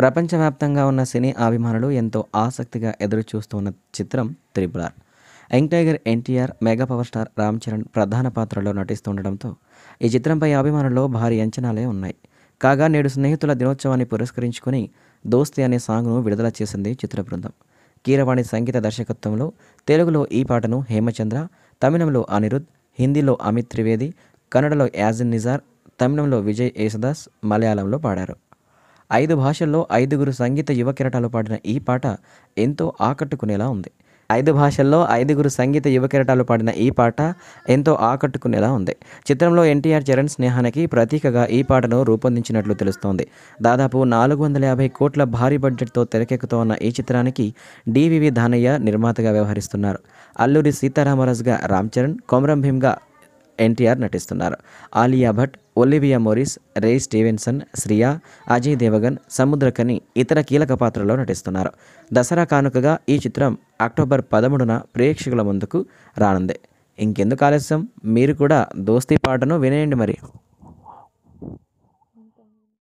ప్రపంచవ్యాప్తంగా ఉన్న సినీ అభిమానులు ఎంతో ఆసక్తిగా ఎదురు చూస్తున్న చిత్రం triple R young tiger NTR mega power star Ram Charan ప్రధాన పాత్రలో నటిస్తుండటంతో ఈ చిత్రంపై అభిమానుల్లో భారీ అంచనాలే ఉన్నాయి కాగా నేడు స్నేహితుల దినోత్సవాన్ని పురస్కరించుకుని దోస్తి అనే సాంగ్ను విడుదల చేసింది చిత్ర బృందం కీరవాణి సంగీత దర్శకత్వంలో తెలుగులో ఈ పాటను హేమచంద్ర తమిళంలో అనిరుద్ హిందీలో అమిత్ త్రివేది కన్నడలో యాజిన్ నిజార్ తమిళంలో విజయ్ యేసుదాస్ మలయాళంలో పాడారు ఐదు భాషల్లో ఐదుగురు సంగీత యువ కిరటాలు పాడిన ఈ పాట ఎంతో ఆకట్టుకునేలా ఉంది ఐదు భాషల్లో ఐదుగురు సంగీత యువ కిరటాలు పాడిన ఈ పాట ఎంతో ఆకట్టుకునేలా ఉంది చిత్రంలో ఎన్టీఆర్ చరణ్ స్నేహానికి ప్రతీకగా ఈ పాటను రూపొందించినట్లు తెలుస్తోంది దాదాపు నాలుగు వందల యాభై కోట్ల భారీ బడ్జెట్తో తెరకెక్కుతోన్న ఈ చిత్రానికి డివివి ధానయ్య నిర్మాతగా వ్యవహరిస్తున్నారు అల్లూరి సీతారామరాజుగా రామ్ చరణ్ కొమరం భీమ్గా ఎన్టీఆర్ నటిస్తున్నారు Alia Bhatt Olivia Morris Ray Stevenson Shriya Ajay Devgan Samuthirakani ఇతర కీలక పాత్రల్లో నటిస్తున్నారు దసరా కానుకగా ఈ చిత్రం అక్టోబర్ పదమూడున ప్రేక్షకుల ముందుకు రానుంది ఇంకెందుకు ఆలస్యం మీరు కూడా దోస్తీ పాటను వినేయండి మరి